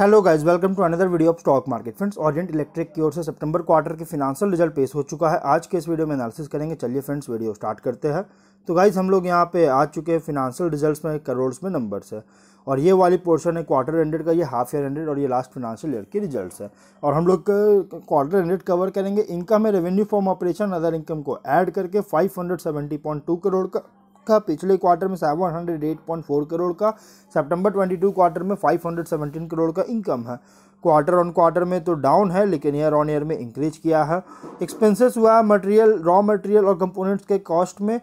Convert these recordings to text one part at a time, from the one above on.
hello guys welcome to another video of stock market friends Orient Electric की ओर से सितंबर क्वार्टर के फिनांशियल रिजल्ट पेश हो चुका है आज के इस वीडियो में एनालिसिस करेंगे चलिए फ्रेंड्स वीडियो स्टार्ट करते हैं तो गाइस हम लोग यहाँ पे आ चुके हैं फिनांशियल रिजल्ट्स में करोड़्स में नंबर्स है और ये वाली पोर्शन है क्वार्टर एंडेड का ये हाफ ईयर एंडेड और ये लास्ट फिनांशियल ईयर के रिजल्ट है और हम लोग क्वार्टर एंडेड कवर करेंगे इनकम है revenue form operation other income को एड करके फाइव करोड़ का था पिछले क्वार्टर में seven hundred eight point four crore का सितंबर ट्वेंटी टू क्वार्टर में फाइव हंड्रेड सेवनटीन करोड़ का इनकम है क्वार्टर ऑन क्वार्टर में तो डाउन है लेकिन ईयर ऑन ईयर में इंक्रीज किया है एक्सपेंसेस हुआ मटेरियल रॉ मटेरियल और कंपोनेंट्स के कॉस्ट में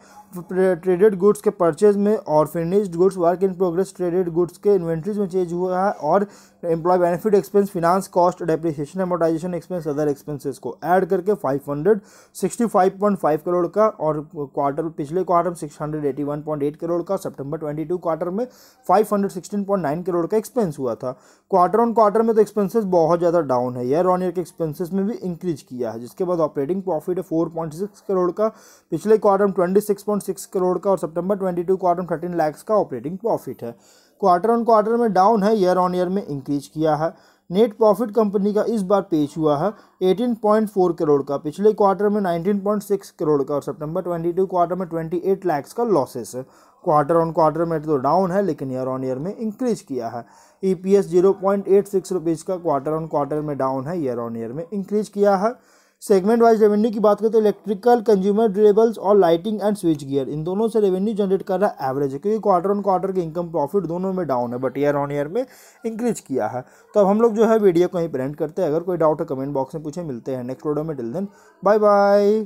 ट्रेडेड गुड्स के परचेज में और finished goods work in progress traded goods के इन्वेंट्रीज में चेंज हुआ है और employ benefit expense finance cost depreciation amortisation expense other expenses को ऐड करके 565.5 करोड़ का और क्वार्टर पिछले क्वार्टर में 681.8 करोड़ का सितंबर 22 क्वार्टर में 516.9 करोड़ का एक्सपेंस हुआ था क्वार्टर ऑन क्वार्टर में तो एक्सपेंस एक्सपेंसेस बहुत ज़्यादा डाउन है ईयर ऑन ईयर के एक्सपेंसेस में भी इंक्रीज किया है जिसके बाद ऑपरेटिंग प्रॉफिट है फोर पॉइंट सिक्स करोड़ का पिछले क्वार्टर में twenty six point six crore का और सितंबर twenty two quarter thirteen lakhs का ऑपरेटिंग प्रॉफिट है क्वार्टर ऑन क्वार्टर में डाउन है ईयर ऑन ईयर में इंक्रीज किया है नेट प्रॉफिट कंपनी का इस बार पेश हुआ है एटीन पॉइंट फोर करोड़ का पिछले क्वार्टर में नाइनटीन पॉइंट सिक्स करोड़ का और सितंबर टू क्वार्टर में ट्वेंटी एट लैक्स का लॉसेस है क्वार्टर ऑन क्वार्टर में तो डाउन है लेकिन ईयर ऑन ईयर में इंक्रीज किया है E P S zero point eight six rupees का क्वार्टर ऑन क्वार्टर में डाउन है ईयर ऑन ईयर में इंक्रीज किया है सेगमेंट वाइज रेवेन्यू की बात करें तो इलेक्ट्रिकल कंज्यूमर ड्यूरेबल्स और लाइटिंग एंड स्विच गियर इन दोनों से रेवेन्यू जनरेट कर रहा है एवरेज क्योंकि क्वार्टर ऑन क्वार्टर के इनकम प्रॉफिट दोनों में डाउन है बट ईयर ऑन ईयर में इंक्रीज किया है तो अब हम लोग जो है वीडियो को ही प्रिंट करते हैं अगर कोई डाउट है कमेंट बॉक्स में पूछे मिलते हैं नेक्स्ट वीडियो में टिल देन बाय बाय